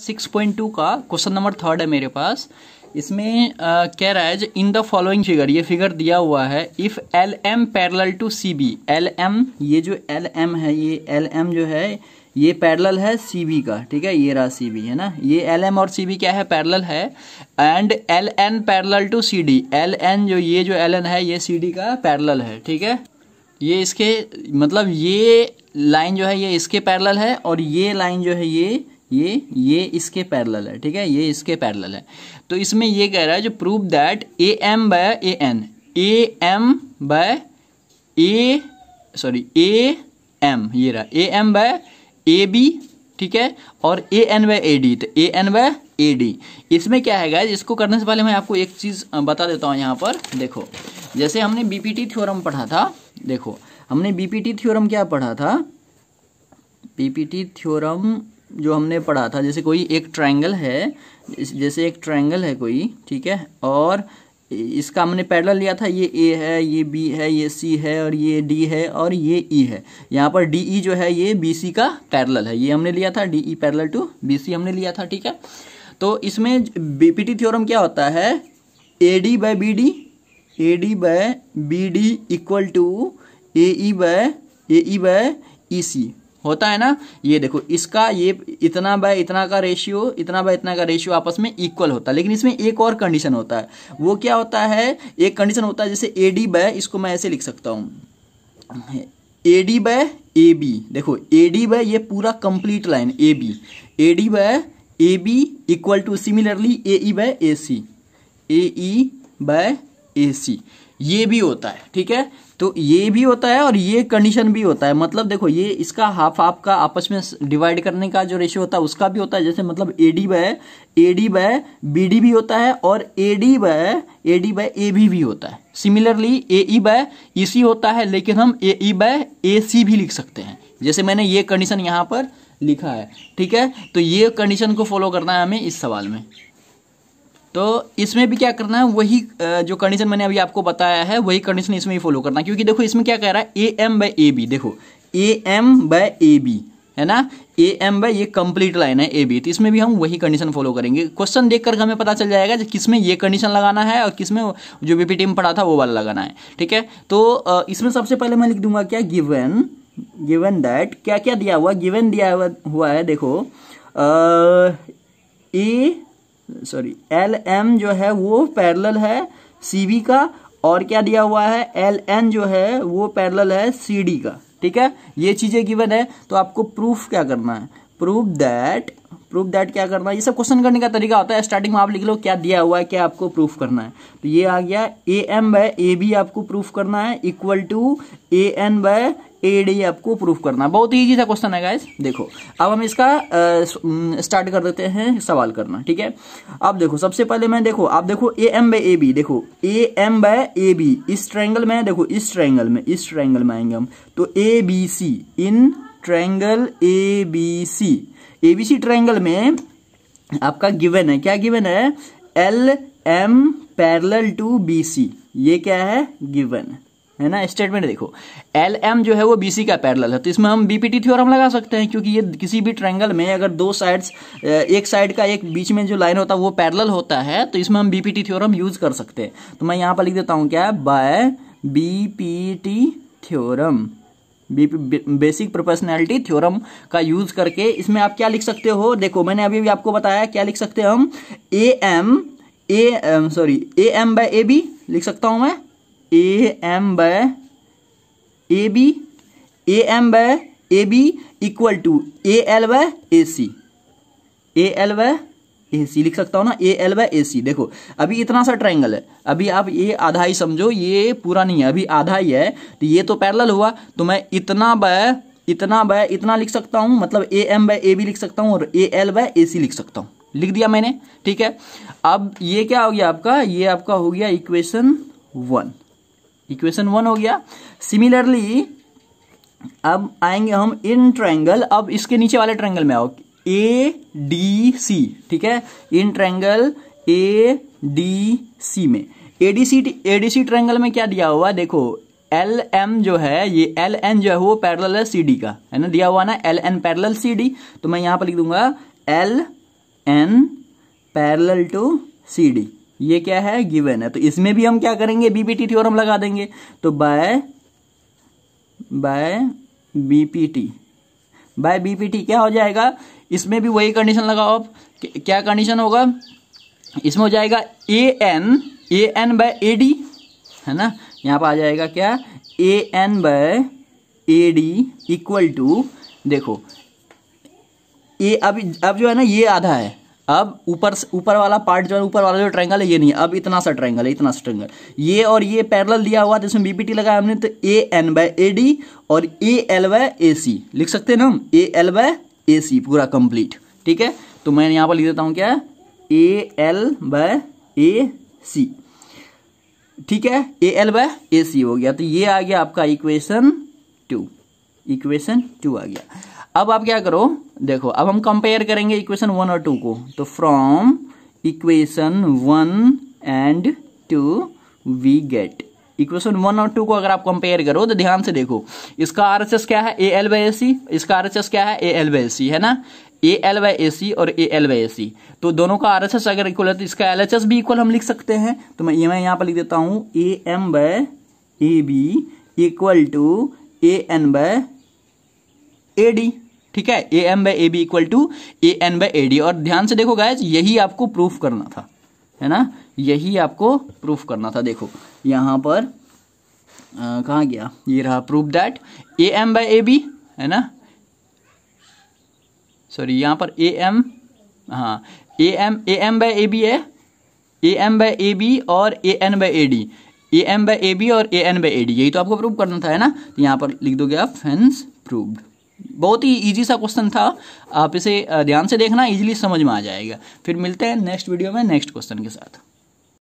six point two का question number third है मेरे पास इसमें आ, कह रहा है जो इन द फॉलोइंग फिगर ये फिगर दिया हुआ है if L M parallel to C B L M ये जो एल एम है ये एल एम जो है ये पैरल है सी बी का ठीक है ये रहा सी बी है ना ये एल एम और सी बी क्या है पैरल है and L N parallel to C D L N जो ये जो एल एन है ये सी डी का पैरल है ठीक है ये इसके मतलब ये लाइन जो है ये इसके पैरल है और ये लाइन जो है ये ये ये इसके पैरेलल है ठीक है ये इसके पैरेलल है तो इसमें ये कह रहा है जो prove that A M by A N A M by A sorry A M ये रहा A M by A B ठीक है और A N by A D तो A N by A D इसमें क्या है गाय इसको करने से पहले मैं आपको एक चीज़ बता देता हूँ यहाँ पर देखो जैसे हमने बीपीटी थ्योरम पढ़ा था देखो हमने बीपीटी थ्योरम क्या पढ़ा था बीपीटी थ्योरम जो हमने पढ़ा था जैसे कोई एक ट्रायंगल है जैसे एक ट्रायंगल है कोई ठीक है और इसका हमने पैरल लिया था ये ए है ये बी है ये सी है और ये डी है और ये ई e है यहाँ पर डी ई e जो है ये बी सी का पैरल है ये हमने लिया था D E parallel to B C हमने लिया था ठीक है तो इसमें बी पी टी थियोरम क्या होता है A D by B D A D by B D equal to A E by A E by E C होता है ना ये देखो इसका ये इतना बाय इतना का रेशियो इतना बाय इतना का रेशियो आपस में इक्वल होता है लेकिन इसमें एक और कंडीशन होता है वो क्या होता है एक कंडीशन होता है जैसे ए डी बाय इसको मैं ऐसे लिख सकता हूँ A D by A B देखो ए डी बाय ये पूरा complete line A B A D by A B equal to similarly A E by A C A E by A C ये भी होता है ठीक है तो ये भी होता है और ये कंडीशन भी होता है मतलब देखो ये इसका हाफ हाफ का आपस में डिवाइड करने का जो रेशियो होता है उसका भी होता है जैसे मतलब A D by A D by B D भी होता है और A D by A D by A B भी होता है similarly A E by E C होता है लेकिन हम ए ई बाय ए सी भी लिख सकते हैं जैसे मैंने ये कंडीशन यहाँ पर लिखा है ठीक है तो ये कंडीशन को फॉलो करना है हमें इस सवाल में तो इसमें भी क्या करना है वही जो कंडीशन मैंने अभी आपको बताया है वही कंडीशन इसमें ही फॉलो करना है क्योंकि देखो इसमें क्या कह रहा है A M by A B देखो A M by A B है ना ए एम बाई ये कंप्लीट लाइन है ए बी तो इसमें भी हम वही कंडीशन फॉलो करेंगे क्वेश्चन देख कर हमें पता चल जाएगा कि किसमें ये कंडीशन लगाना है और किसमें जो बीपी टीम पढ़ा था वो वाला लगाना है ठीक है तो इसमें सबसे पहले मैं लिख दूंगा क्या गिवन गिवन दैट क्या क्या दिया हुआ गिवन दिया हुआ है देखो ए सॉरी एल एम जो है वो पैरेलल है सी बी का और क्या दिया हुआ है एल एन जो है वो पैरेलल है सी डी का ठीक है ये चीज़ें गिवन है तो आपको प्रूफ क्या करना है प्रूफ दैट प्रूफ दैट क्या करना है ये सब क्वेश्चन करने का तरीका होता है स्टार्टिंग में आप लिख लो क्या दिया हुआ है क्या आपको प्रूफ करना है तो ये आ गया A M by A B आपको प्रूफ करना है equal to A N by A D आपको प्रूफ करना है बहुत ईजी सा क्वेश्चन है गाइज देखो अब हम इसका स्टार्ट कर देते हैं सवाल करना ठीक है अब देखो सबसे पहले मैं देखो आप देखो A M by A B देखो A M by A B इस ट्रैंगल में देखो इस ट्रैंगल में इस ट्रैंगल में आएंगे हम तो A B C in triangle A B C A B C triangle में आपका गिवन है क्या गिवन है L M parallel to B C ये क्या है गिवन है ना स्टेटमेंट देखो एल एम जो है वो बीसी का पैरल है तो इसमें हम बीपीटी थ्योरम लगा सकते हैं क्योंकि ये किसी भी ट्रायंगल में अगर दो साइड्स एक साइड का एक बीच में जो लाइन होता है वो पैरल होता है तो इसमें हम बीपीटी थ्योरम यूज कर सकते हैं तो मैं यहाँ पर लिख देता हूँ क्या by BPT theorem basic proportionality theorem का यूज करके इसमें आप क्या लिख सकते हो देखो मैंने अभी भी आपको बताया क्या लिख सकते हैं हम A M A sorry A M by A B लिख सकता हूं मैं A M by A B A M by A B equal to A L by A C A L by A C लिख सकता हूँ ना ए L by A सी देखो अभी इतना सा ट्राइंगल है अभी आप ये आधा ही समझो ये पूरा नहीं है अभी आधा ही है तो ये तो पैरल हुआ तो मैं इतना बाय इतना बाय इतना लिख सकता हूँ मतलब A M by A B लिख सकता हूँ और A L by A C लिख सकता हूँ लिख दिया मैंने ठीक है अब ये क्या हो गया आपका ये आपका हो गया इक्वेशन वन इक्वेशन वन हो गया सिमिलरली अब आएंगे हम इन ट्रायंगल अब इसके नीचे वाले ट्रायंगल में आओ ए डी सी ठीक है in triangle A D C में एडीसी सी ट्रैंगल में क्या दिया हुआ देखो एल एम जो है ये एल एन जो है वो पैरल है सी डी का है ना दिया हुआ ना L N parallel C D तो मैं यहां पर लिख दूंगा L N parallel to C D ये क्या है गिवन है तो इसमें भी हम क्या करेंगे बीपीटी थ्योरम लगा देंगे तो by by BPT by BPT क्या हो जाएगा इसमें भी वही कंडीशन लगाओ आप क्या कंडीशन होगा इसमें हो जाएगा A N A N by A D है ना यहाँ पर आ जाएगा क्या A N by A D equal to देखो ये अब अब जो है ना ये आधा है अब ऊपर ऊपर वाला पार्ट जो है ऊपर वाला जो ट्रायंगल है ये नहीं अब इतना सा ट्रायंगल है इतना सा ट्रायंगल ये और ये पैरेलल दिया हुआ था तो इसमें बीपीटी लगाया हमने तो A N by A D और A L by A C लिख सकते हैं ना हम ए एल बाय ए सी पूरा कंप्लीट ठीक है तो मैं यहां पर लिख देता हूं क्या ए एल बाय ए सी ठीक है ए एल बाय ए सी हो गया तो ये आ गया आपका इक्वेशन टू इक्वेशन टू आ गया अब आप क्या करो देखो अब हम कंपेयर करेंगे इक्वेशन वन और टू को तो from equation one and two we get equation one और टू को अगर आप कंपेयर करो तो ध्यान से देखो इसका एस क्या है ए एल वाई ए सी इसका एस क्या है ए एल वाई ए सी है ना ए एल वाई ए सी और ए एल वाई ए सी तो दोनों का आर एस एस अगर इक्वल है तो इसका एल एच एस भी इक्वल हम लिख सकते हैं तो मैं ये e मैं यहाँ पर लिख देता हूँ A M by A B equal to A N by A D ठीक है A M by A B equal to A N by A D और ध्यान से देखो गायज यही आपको प्रूफ करना था है ना यही आपको प्रूफ करना था देखो यहाँ पर कहाँ गया ये रहा proof that A M by A B है ना सॉरी यहाँ पर ए एम हाँ A M A M by A B है A M by A B और A N by A D A M by A B और A N by A D यही तो आपको प्रूफ करना था है ना तो यहाँ पर लिख दोगे आप फेंस प्रूव्ड बहुत ही ईजी सा क्वेश्चन था आप इसे ध्यान से देखना ईजिली समझ में आ जाएगा फिर मिलते हैं नेक्स्ट वीडियो में नेक्स्ट क्वेश्चन के साथ